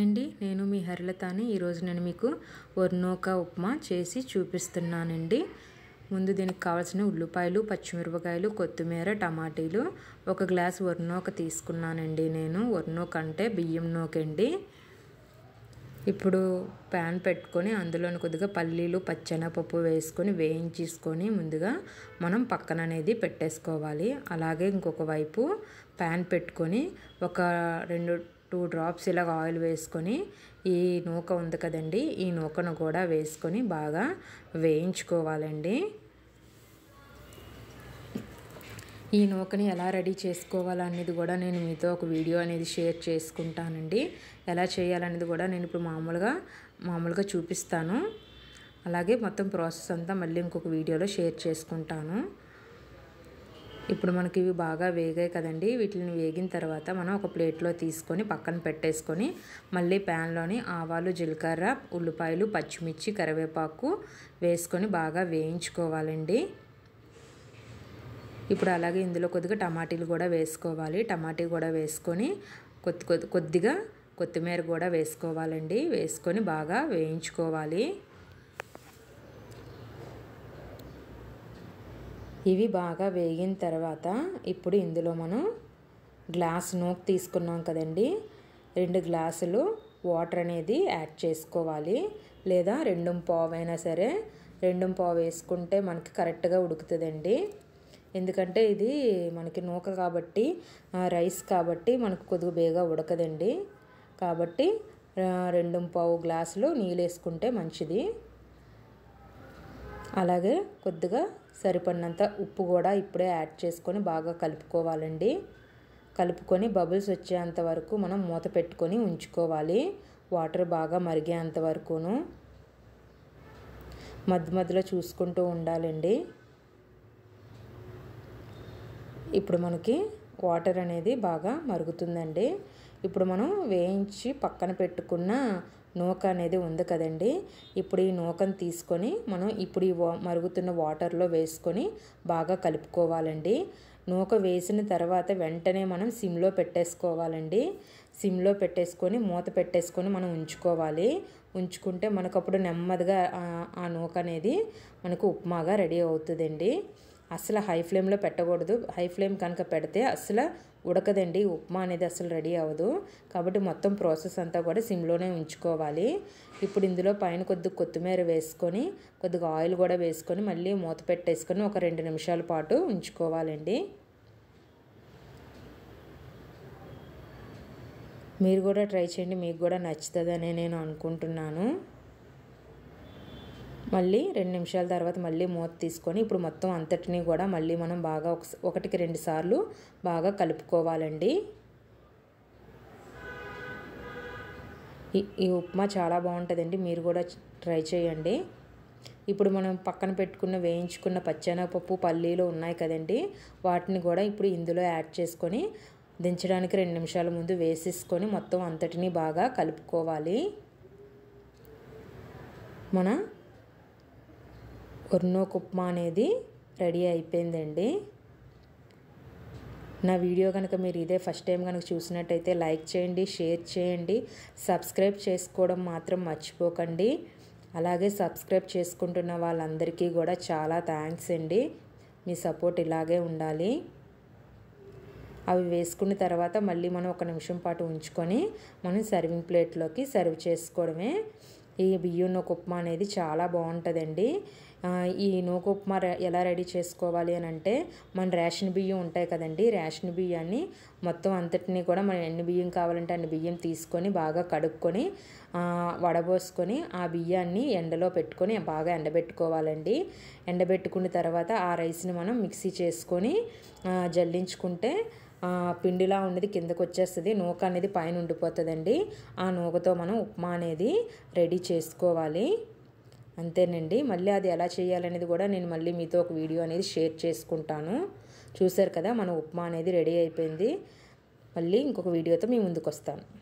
hi అండి నేను మీ హరిలతని ఈరోజు నేను మీకు వర్ణోక ఉప్మా చేసి చూపిస్తున్నానండి ముందు దీనికి కావాల్సిన ఉల్లిపాయలు పచ్చిమిరపకాయలు కొత్తిమీర టమాటీలు ఒక గ్లాస్ వర్నోక తీసుకున్నానండి నేను వర్నోక అంటే బియ్యం నోకండి ఇప్పుడు ప్యాన్ పెట్టుకొని అందులోని కొద్దిగా పల్లీలు పచ్చెనపప్పు వేసుకొని వేయించేసుకొని ముందుగా మనం పక్కన అనేది పెట్టేసుకోవాలి అలాగే ఇంకొక వైపు ప్యాన్ పెట్టుకొని ఒక రెండు టూ డ్రాప్స్ ఇలాగ ఆయిల్ వేసుకొని ఈ నూక ఉంది కదండి ఈ నూకను కూడా వేసుకొని బాగా వేయించుకోవాలండి ఈ నూకని ఎలా రెడీ చేసుకోవాలనేది కూడా నేను మీతో ఒక వీడియో అనేది షేర్ చేసుకుంటానండి ఎలా చేయాలనేది కూడా నేను ఇప్పుడు మామూలుగా మామూలుగా చూపిస్తాను అలాగే మొత్తం ప్రాసెస్ అంతా మళ్ళీ ఇంకొక వీడియోలో షేర్ చేసుకుంటాను ఇప్పుడు మనకి ఇవి బాగా వేగాయి కదండి వీటిని వేగిన తర్వాత మనం ఒక ప్లేట్లో తీసుకొని పక్కన పెట్టేసుకొని మళ్ళీ ప్యాన్లోని ఆవాలు జీలకర్ర ఉల్లిపాయలు పచ్చిమిర్చి కరివేపాకు వేసుకొని బాగా వేయించుకోవాలండి ఇప్పుడు అలాగే ఇందులో కొద్దిగా టమాటీలు కూడా వేసుకోవాలి టమాటీ కూడా వేసుకొని కొద్ది కొద్దిగా కొత్తిమీర కూడా వేసుకోవాలండి వేసుకొని బాగా వేయించుకోవాలి ఇవి బాగా వేగిన తర్వాత ఇప్పుడు ఇందులో మనం గ్లాస్ నూక్ తీసుకున్నాం కదండి రెండు గ్లాసులు వాటర్ అనేది యాడ్ చేసుకోవాలి లేదా రెండు పావు అయినా సరే రెండు పావు వేసుకుంటే మనకి కరెక్ట్గా ఉడుకుతుందండి ఎందుకంటే ఇది మనకి నూక కాబట్టి రైస్ కాబట్టి మనకు కొద్దిగా బేగా ఉడకదండి కాబట్టి రెండు పావు గ్లాసులు నీళ్ళు వేసుకుంటే మంచిది అలాగే కొద్దిగా సరిపడినంత ఉప్పు కూడా ఇప్పుడే యాడ్ చేసుకొని బాగా కలుపుకోవాలండి కలుపుకొని బబుల్స్ వచ్చేంత వరకు మనం మూత పెట్టుకొని ఉంచుకోవాలి వాటర్ బాగా మరిగేంత వరకును మధ్య మధ్యలో చూసుకుంటూ ఉండాలండి ఇప్పుడు మనకి వాటర్ అనేది బాగా మరుగుతుందండి ఇప్పుడు మనం వేయించి పక్కన పెట్టుకున్న నూక అనేది ఉంది కదండి ఇప్పుడు ఈ నూకను తీసుకొని మనం ఇప్పుడు ఈ మరుగుతున్న వాటర్లో వేసుకొని బాగా కలుపుకోవాలండి నూక వేసిన తర్వాత వెంటనే మనం సిమ్లో పెట్టేసుకోవాలండి సిమ్లో పెట్టేసుకొని మూత పెట్టేసుకొని మనం ఉంచుకోవాలి ఉంచుకుంటే మనకు అప్పుడు నెమ్మదిగా ఆ నూక అనేది మనకు ఉప్మాగా రెడీ అవుతుందండి అసలు హై ఫ్లేమ్లో పెట్టకూడదు హై ఫ్లేమ్ కనుక పెడితే అసలు ఉడకదండి ఉప్మా అనేది అసలు రెడీ అవ్వదు కాబట్టి మొత్తం ప్రాసెస్ అంతా కూడా సిమ్లోనే ఉంచుకోవాలి ఇప్పుడు ఇందులో పైన కొద్దిగా కొత్తిమీర వేసుకొని కొద్దిగా ఆయిల్ కూడా వేసుకొని మళ్ళీ మూత పెట్టేసుకొని ఒక రెండు నిమిషాల పాటు ఉంచుకోవాలండి మీరు కూడా ట్రై చేయండి మీకు కూడా నచ్చుతుందని నేను అనుకుంటున్నాను మళ్ళీ రెండు నిమిషాల తర్వాత మళ్ళీ మూత తీసుకొని ఇప్పుడు మొత్తం అంతటినీ కూడా మళ్ళీ మనం బాగా ఒకటికి రెండు సార్లు బాగా కలుపుకోవాలండి ఈ ఉప్మా చాలా బాగుంటుందండి మీరు కూడా ట్రై చేయండి ఇప్పుడు మనం పక్కన పెట్టుకున్న వేయించుకున్న పచ్చెనగపప్పు పల్లీలు ఉన్నాయి కదండి వాటిని కూడా ఇప్పుడు ఇందులో యాడ్ చేసుకొని దించడానికి రెండు నిమిషాల ముందు వేసేసుకొని మొత్తం అంతటినీ బాగా కలుపుకోవాలి మన ఉర్నూక్ ఉప్మా అనేది రెడీ అయిపోయిందండి నా వీడియో కనుక మీరు ఇదే ఫస్ట్ టైం కనుక చూసినట్టయితే లైక్ చేయండి షేర్ చేయండి సబ్స్క్రైబ్ చేసుకోవడం మాత్రం మర్చిపోకండి అలాగే సబ్స్క్రైబ్ చేసుకుంటున్న వాళ్ళందరికీ కూడా చాలా థ్యాంక్స్ అండి మీ సపోర్ట్ ఇలాగే ఉండాలి అవి వేసుకున్న తర్వాత మళ్ళీ మనం ఒక నిమిషం పాటు ఉంచుకొని మనం సర్వింగ్ ప్లేట్లోకి సర్వ్ చేసుకోవడమే ఈ బియ్యం నూక ఉప్మా అనేది చాలా బాగుంటుందండి ఈ నూక ఉప్మా ఎలా రెడీ చేసుకోవాలి అని అంటే మన రేషన్ బియ్యం ఉంటాయి కదండి రేషన్ బియ్యాన్ని మొత్తం అంతటిని కూడా మనం ఎన్ని బియ్యం కావాలంటే అన్ని బియ్యం తీసుకొని బాగా కడుక్కొని వడబోసుకొని ఆ బియ్యాన్ని ఎండలో పెట్టుకొని బాగా ఎండబెట్టుకోవాలండి ఎండబెట్టుకున్న తర్వాత ఆ రైస్ని మనం మిక్సీ చేసుకొని జల్లించుకుంటే పిండిలా ఉండేది కిందకు వచ్చేస్తుంది నూక అనేది పైన ఉండిపోతుందండి ఆ నూకతో మనం ఉప్మా అనేది రెడీ చేసుకోవాలి అంతేనండి మళ్ళీ అది ఎలా చేయాలనేది కూడా నేను మళ్ళీ మీతో ఒక వీడియో అనేది షేర్ చేసుకుంటాను చూశారు కదా మన ఉప్మా అనేది రెడీ అయిపోయింది మళ్ళీ ఇంకొక వీడియోతో మీ ముందుకు వస్తాను